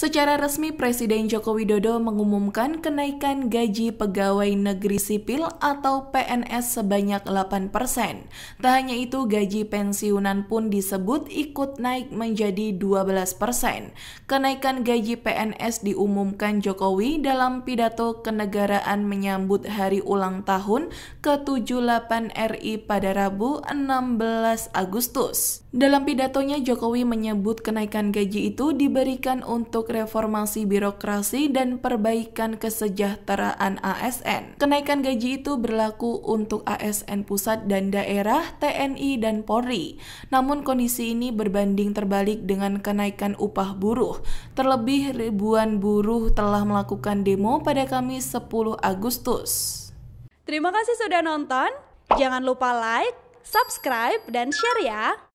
Secara resmi, Presiden Joko Widodo mengumumkan kenaikan gaji pegawai negeri sipil atau PNS sebanyak 8%. Tak hanya itu, gaji pensiunan pun disebut ikut naik menjadi 12%. Kenaikan gaji PNS diumumkan Jokowi dalam pidato kenegaraan menyambut hari ulang tahun ke-78 RI pada Rabu 16 Agustus. Dalam pidatonya, Jokowi menyebut kenaikan gaji itu diberikan untuk reformasi birokrasi dan perbaikan kesejahteraan ASN. Kenaikan gaji itu berlaku untuk ASN pusat dan daerah, TNI, dan Polri. Namun kondisi ini berbanding terbalik dengan kenaikan upah buruh. Terlebih ribuan buruh telah melakukan demo pada Kamis 10 Agustus. Terima kasih sudah nonton. Jangan lupa like, subscribe, dan share ya.